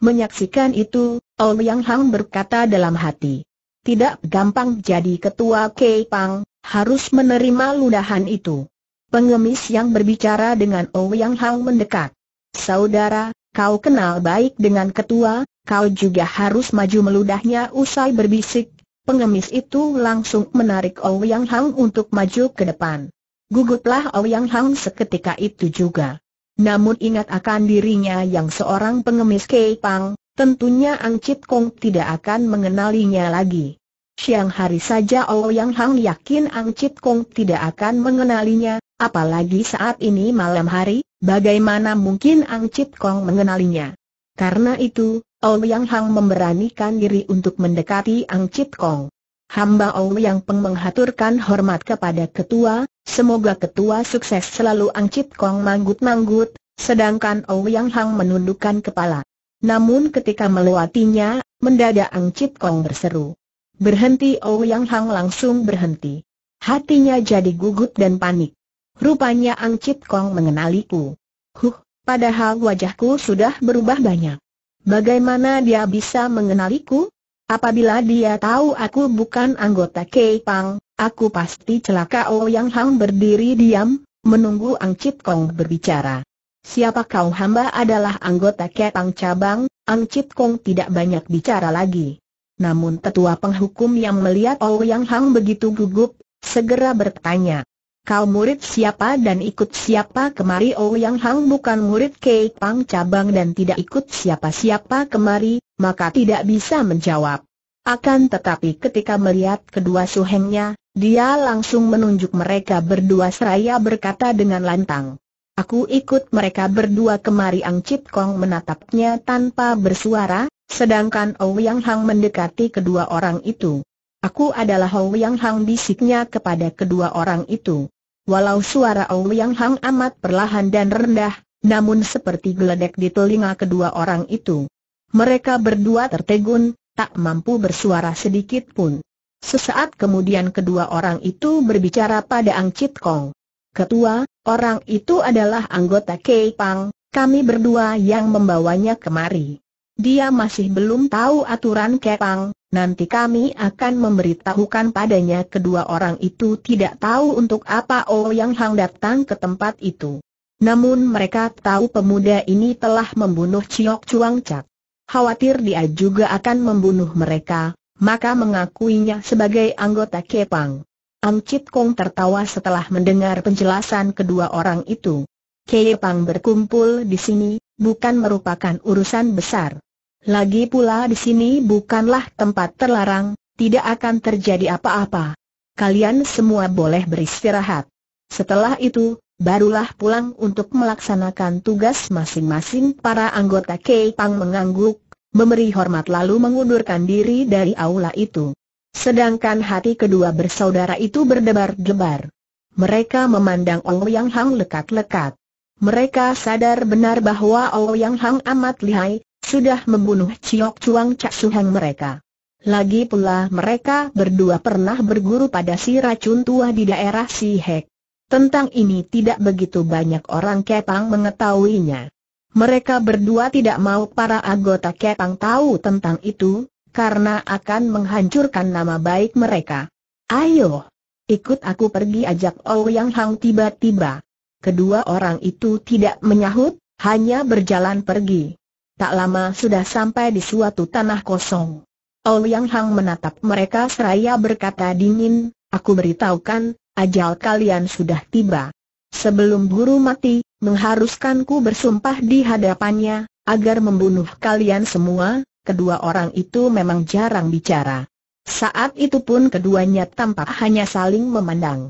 Menyaksikan itu, Ouyang Hang berkata dalam hati. Tidak gampang jadi ketua Kepang, harus menerima ludahan itu. Pengemis yang berbicara dengan Ouyang Hao mendekat. Saudara, kau kenal baik dengan ketua, kau juga harus maju meludahnya usai berbisik. Pengemis itu langsung menarik Ouyang Hang untuk maju ke depan. Guguplah Ouyang Hang seketika itu juga. Namun ingat akan dirinya yang seorang pengemis Keipang, tentunya Ang Chit Kong tidak akan mengenalinya lagi. Siang hari saja Ouyang Hang yakin Ang Chit Kong tidak akan mengenalinya, Apalagi saat ini malam hari, bagaimana mungkin Ang Chit Kong mengenalinya? Karena itu, Ouyang Hang memberanikan diri untuk mendekati Ang Chit Kong. Hamba Ouyang Peng menghaturkan hormat kepada ketua, semoga ketua sukses selalu Ang Chit Kong manggut-manggut, sedangkan Ouyang Hang menundukkan kepala. Namun ketika melewatinya, mendadak Ang Chit Kong berseru. Berhenti Ouyang Hang langsung berhenti. Hatinya jadi gugup dan panik. Rupanya Angcit Kong mengenaliku. Huh, padahal wajahku sudah berubah banyak. Bagaimana dia bisa mengenaliku? Apabila dia tahu aku bukan anggota Pang, aku pasti celaka Oh Yang Hang berdiri diam, menunggu Angcit Kong berbicara. Siapa kau hamba adalah anggota Kepang cabang, Angcit Kong tidak banyak bicara lagi. Namun tetua penghukum yang melihat Oh Yang Hang begitu gugup, segera bertanya, Kau murid siapa dan ikut siapa kemari Oh Yang Hang bukan murid Kei Pang cabang dan tidak ikut siapa-siapa kemari, maka tidak bisa menjawab. Akan tetapi ketika melihat kedua suhengnya, dia langsung menunjuk mereka berdua seraya berkata dengan lantang. Aku ikut mereka berdua kemari Ang Chit Kong menatapnya tanpa bersuara, sedangkan Oh Hang mendekati kedua orang itu. Aku adalah Yang Hang bisiknya kepada kedua orang itu. Walau suara Yang Hang amat perlahan dan rendah, namun seperti geledek di telinga kedua orang itu. Mereka berdua tertegun, tak mampu bersuara sedikit pun. Sesaat kemudian kedua orang itu berbicara pada Ang Chit Kong. Ketua, orang itu adalah anggota Kei Pang, kami berdua yang membawanya kemari. Dia masih belum tahu aturan Kepang, Nanti kami akan memberitahukan padanya kedua orang itu tidak tahu untuk apa Oh Yang Hang datang ke tempat itu. Namun mereka tahu pemuda ini telah membunuh Chiok Chuang Cak. Khawatir dia juga akan membunuh mereka, maka mengakuinya sebagai anggota Kepang. Ang Chit Kong tertawa setelah mendengar penjelasan kedua orang itu. Kepang berkumpul di sini, bukan merupakan urusan besar. Lagi pula di sini bukanlah tempat terlarang, tidak akan terjadi apa-apa. Kalian semua boleh beristirahat. Setelah itu, barulah pulang untuk melaksanakan tugas masing-masing para anggota Kei mengangguk, memberi hormat lalu mengundurkan diri dari aula itu. Sedangkan hati kedua bersaudara itu berdebar-debar. Mereka memandang Yang Hang lekat-lekat. Mereka sadar benar bahwa Yang Hang amat lihai, sudah membunuh Ciok Cuang Cak Suhang mereka. Lagi pula mereka berdua pernah berguru pada si racun tua di daerah Si Hek. Tentang ini tidak begitu banyak orang Kepang mengetahuinya. Mereka berdua tidak mau para anggota Kepang tahu tentang itu, karena akan menghancurkan nama baik mereka. Ayo, ikut aku pergi ajak Ouyang Hang tiba-tiba. Kedua orang itu tidak menyahut, hanya berjalan pergi. Tak lama sudah sampai di suatu tanah kosong. Ouyang Hang menatap mereka seraya berkata dingin, aku beritahukan, ajal kalian sudah tiba. Sebelum guru mati, mengharuskanku bersumpah di hadapannya, agar membunuh kalian semua, kedua orang itu memang jarang bicara. Saat itu pun keduanya tampak hanya saling memandang.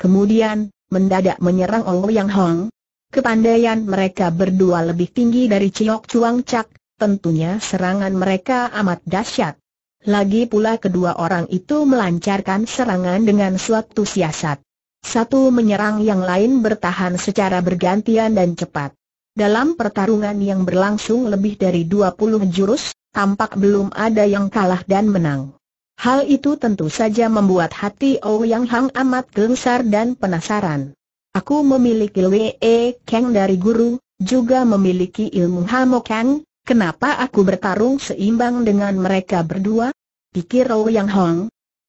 Kemudian, mendadak menyerang Ouyang Hang. Kepandaian mereka berdua lebih tinggi dari Ciok Chuang Cak, tentunya serangan mereka amat dahsyat. Lagi pula kedua orang itu melancarkan serangan dengan suatu siasat. Satu menyerang yang lain bertahan secara bergantian dan cepat. Dalam pertarungan yang berlangsung lebih dari 20 jurus, tampak belum ada yang kalah dan menang. Hal itu tentu saja membuat hati Ouyang oh Hang amat gelisah dan penasaran. Aku memiliki Wee e Kang dari guru, juga memiliki ilmu Kang, kenapa aku bertarung seimbang dengan mereka berdua? Pikir Ouyang Hong.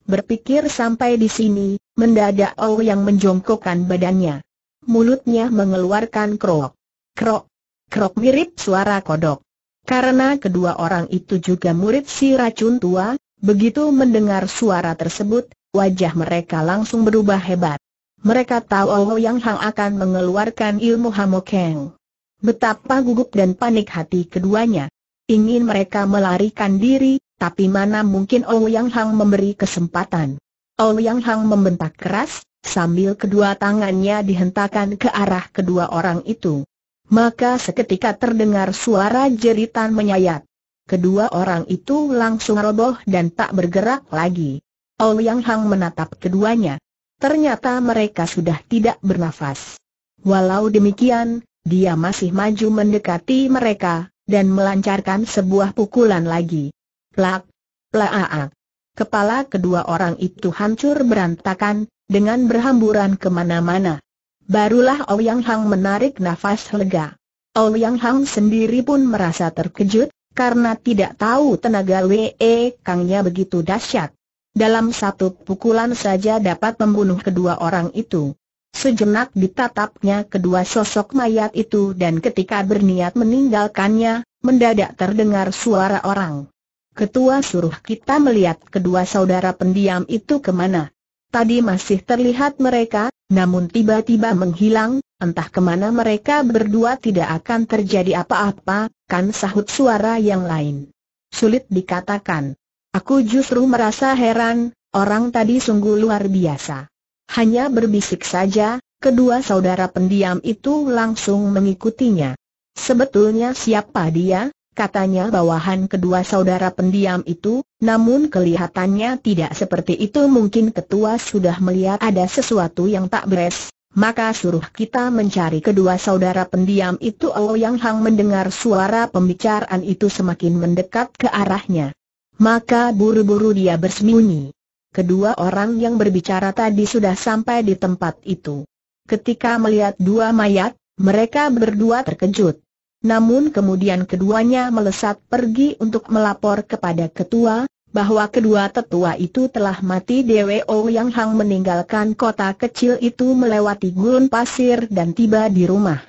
Berpikir sampai di sini, mendadak Ouyang menjongkokkan badannya. Mulutnya mengeluarkan krok. Krok. Krok mirip suara kodok. Karena kedua orang itu juga murid si racun tua, begitu mendengar suara tersebut, wajah mereka langsung berubah hebat mereka tahu Oh Yang Hang akan mengeluarkan ilmu Hamokeng. Betapa gugup dan panik hati keduanya. Ingin mereka melarikan diri, tapi mana mungkin Oh Yang Hang memberi kesempatan. Oh Yang Hang membentak keras, sambil kedua tangannya dihentakkan ke arah kedua orang itu. Maka seketika terdengar suara jeritan menyayat. Kedua orang itu langsung roboh dan tak bergerak lagi. Yang Hang menatap keduanya. Ternyata mereka sudah tidak bernafas. Walau demikian, dia masih maju mendekati mereka, dan melancarkan sebuah pukulan lagi. Plak, plaak. Kepala kedua orang itu hancur berantakan, dengan berhamburan kemana-mana. Barulah Ouyang Hang menarik nafas lega. Ouyang Hang sendiri pun merasa terkejut, karena tidak tahu tenaga WE Kangnya begitu dahsyat. Dalam satu pukulan saja dapat membunuh kedua orang itu. Sejenak ditatapnya kedua sosok mayat itu dan ketika berniat meninggalkannya, mendadak terdengar suara orang. Ketua suruh kita melihat kedua saudara pendiam itu kemana. Tadi masih terlihat mereka, namun tiba-tiba menghilang, entah kemana mereka berdua tidak akan terjadi apa-apa, kan sahut suara yang lain. Sulit dikatakan. Aku justru merasa heran, orang tadi sungguh luar biasa. Hanya berbisik saja, kedua saudara pendiam itu langsung mengikutinya. Sebetulnya siapa dia? Katanya bawahan kedua saudara pendiam itu, namun kelihatannya tidak seperti itu mungkin ketua sudah melihat ada sesuatu yang tak beres, maka suruh kita mencari kedua saudara pendiam itu oh, Yang Hang mendengar suara pembicaraan itu semakin mendekat ke arahnya. Maka buru-buru dia bersembunyi. Kedua orang yang berbicara tadi sudah sampai di tempat itu. Ketika melihat dua mayat, mereka berdua terkejut. Namun kemudian keduanya melesat pergi untuk melapor kepada ketua, bahwa kedua tetua itu telah mati DWO Yang Hang meninggalkan kota kecil itu melewati gurun pasir dan tiba di rumah.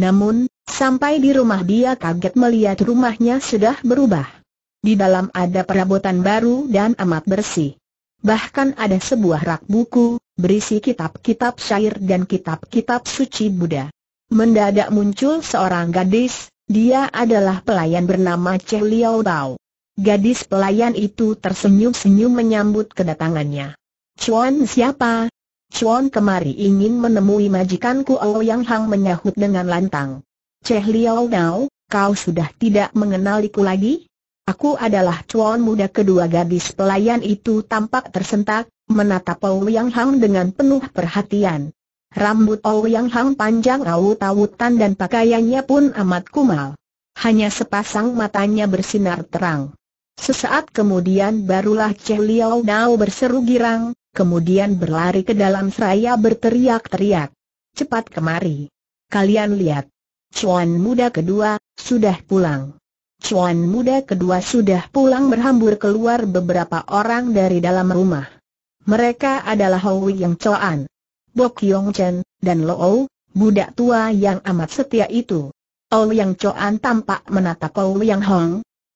Namun, sampai di rumah dia kaget melihat rumahnya sudah berubah. Di dalam ada perabotan baru dan amat bersih. Bahkan ada sebuah rak buku, berisi kitab-kitab syair dan kitab-kitab suci Buddha. Mendadak muncul seorang gadis, dia adalah pelayan bernama Che Liao Bao. Gadis pelayan itu tersenyum-senyum menyambut kedatangannya. Chuan siapa? Chuan kemari ingin menemui majikanku yang Hang menyahut dengan lantang. Che Liao Bao, kau sudah tidak mengenaliku lagi? Aku adalah cuan muda kedua gadis pelayan itu tampak tersentak, menatap Ouyang Hang dengan penuh perhatian. Rambut Ouyang Hang panjang awut-awutan dan pakaiannya pun amat kumal. Hanya sepasang matanya bersinar terang. Sesaat kemudian barulah Che Liao Dao berseru girang, kemudian berlari ke dalam seraya berteriak-teriak. Cepat kemari. Kalian lihat. Cuan muda kedua, sudah pulang. Cuan muda kedua sudah pulang berhambur keluar beberapa orang dari dalam rumah. Mereka adalah Hou Yang Cuan, Bok Yong Chen, dan Lo budak tua yang amat setia itu. Ou Yang Cuan tampak menatap Ou Yang Hong.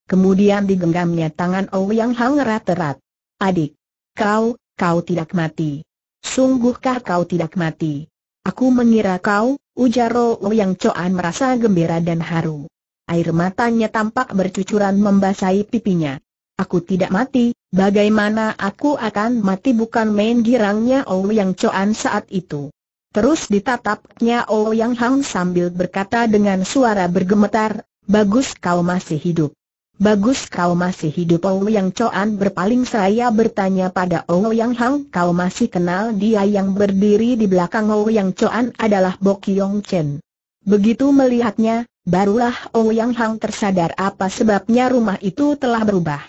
Kemudian digenggamnya tangan Ou Yang Hong erat-erat. Adik, kau, kau tidak mati. Sungguhkah kau tidak mati? Aku mengira kau, ujar Ou Yang Cuan merasa gembira dan haru. Air matanya tampak bercucuran membasahi pipinya. Aku tidak mati, bagaimana aku akan mati bukan main girangnya yang Coan saat itu. Terus ditatapnya yang Hang sambil berkata dengan suara bergemetar, Bagus kau masih hidup. Bagus kau masih hidup yang Coan berpaling saya bertanya pada yang Hang kau masih kenal dia yang berdiri di belakang yang Coan adalah Yong Chen. Begitu melihatnya, Barulah Ouyang oh Hang tersadar apa sebabnya rumah itu telah berubah.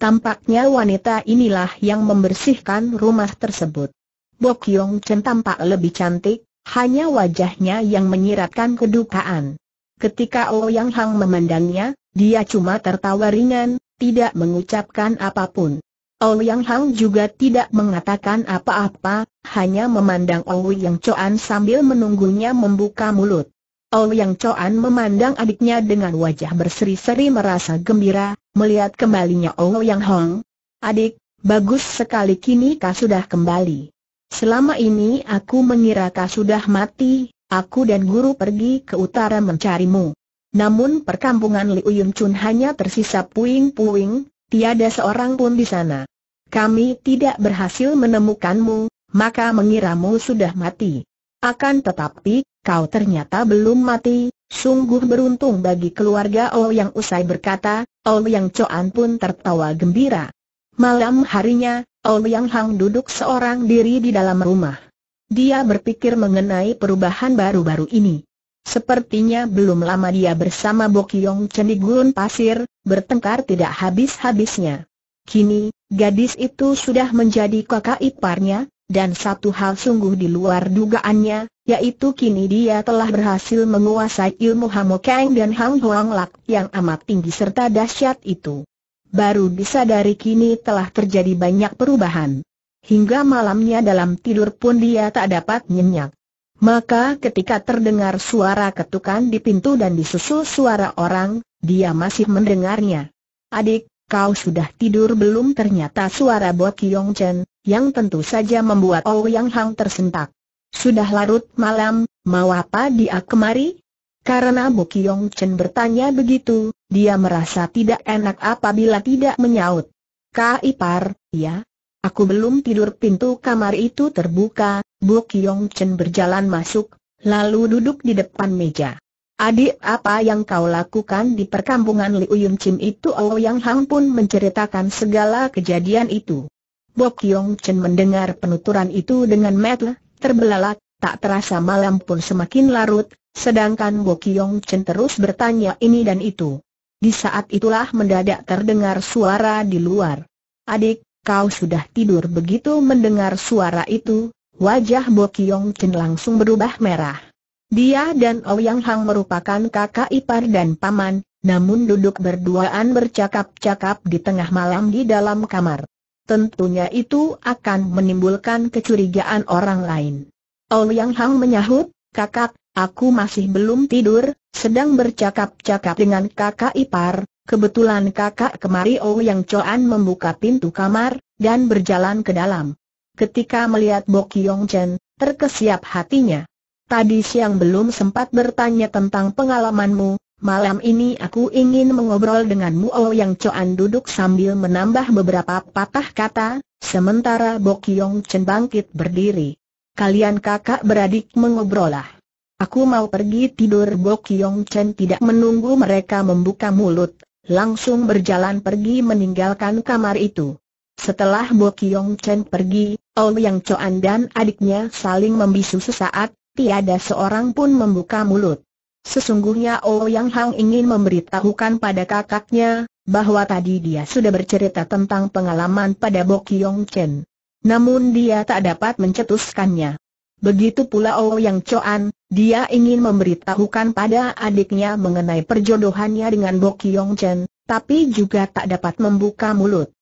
Tampaknya wanita inilah yang membersihkan rumah tersebut. Bok Yong Chen tampak lebih cantik, hanya wajahnya yang menyiratkan kedukaan. Ketika Ouyang oh Hang memandangnya, dia cuma tertawa ringan, tidak mengucapkan apapun. Ouyang oh Hang juga tidak mengatakan apa-apa, hanya memandang Yang Chuan sambil menunggunya membuka mulut. Ouyang Choan memandang adiknya dengan wajah berseri-seri merasa gembira, melihat kembalinya Ouyang Hong. Adik, bagus sekali kini kau sudah kembali. Selama ini aku mengira kau sudah mati, aku dan guru pergi ke utara mencarimu. Namun perkampungan Liu Yun Chun hanya tersisa puing-puing, tiada seorang pun di sana. Kami tidak berhasil menemukanmu, maka mengiramu sudah mati. Akan tetapi, kau ternyata belum mati, sungguh beruntung bagi keluarga Oh yang usai berkata, Oh yang Coan pun tertawa gembira. Malam harinya, Oh yang Hang duduk seorang diri di dalam rumah. Dia berpikir mengenai perubahan baru-baru ini. Sepertinya belum lama dia bersama Bokyong Chen di pasir, bertengkar tidak habis-habisnya. Kini, gadis itu sudah menjadi kakak iparnya, dan satu hal sungguh di luar dugaannya, yaitu kini dia telah berhasil menguasai ilmu Hamokeng dan Hang Hoang Lak yang amat tinggi serta dahsyat itu. Baru disadari kini telah terjadi banyak perubahan. Hingga malamnya dalam tidur pun dia tak dapat nyenyak. Maka ketika terdengar suara ketukan di pintu dan disusul suara orang, dia masih mendengarnya. Adik, kau sudah tidur belum ternyata suara Bo Kiong Chen, yang tentu saja membuat Ouyang Hang tersentak. Sudah larut malam, mau apa dia kemari? Karena Bo Kiong Chen bertanya begitu, dia merasa tidak enak apabila tidak menyaut. Kak Ipar, ya? Aku belum tidur pintu kamar itu terbuka, Bo Kiong Chen berjalan masuk, lalu duduk di depan meja. Adik apa yang kau lakukan di perkampungan Liu Uyum Chim itu Ouyang Hang pun menceritakan segala kejadian itu. Bok Yong Chen mendengar penuturan itu dengan metel, terbelalak, tak terasa malam pun semakin larut, sedangkan Bok Yong Chen terus bertanya ini dan itu. Di saat itulah mendadak terdengar suara di luar. Adik, kau sudah tidur begitu mendengar suara itu, wajah Bok Yong Chen langsung berubah merah. Dia dan Ouyang oh Hang merupakan kakak ipar dan paman, namun duduk berduaan bercakap-cakap di tengah malam di dalam kamar. Tentunya itu akan menimbulkan kecurigaan orang lain. Ouyang oh Hang menyahut, kakak, aku masih belum tidur, sedang bercakap-cakap dengan kakak ipar, kebetulan kakak kemari Ouyang oh Choan membuka pintu kamar, dan berjalan ke dalam. Ketika melihat Bok Yong Chen, terkesiap hatinya. Tadi siang belum sempat bertanya tentang pengalamanmu, malam ini aku ingin mengobrol denganmu Oh Yang Coan duduk sambil menambah beberapa patah kata, sementara Bokyong Chen bangkit berdiri. Kalian kakak beradik mengobrolah. Aku mau pergi tidur Bokyong Chen tidak menunggu mereka membuka mulut, langsung berjalan pergi meninggalkan kamar itu. Setelah Bokyong Chen pergi, Ol oh Yang Coan dan adiknya saling membisu sesaat, tiada seorang pun membuka mulut. Sesungguhnya oh Yang Hang ingin memberitahukan pada kakaknya, bahwa tadi dia sudah bercerita tentang pengalaman pada Bo Yong Chen. Namun dia tak dapat mencetuskannya. Begitu pula oh Yang Choan, dia ingin memberitahukan pada adiknya mengenai perjodohannya dengan Bo Yong Chen, tapi juga tak dapat membuka mulut.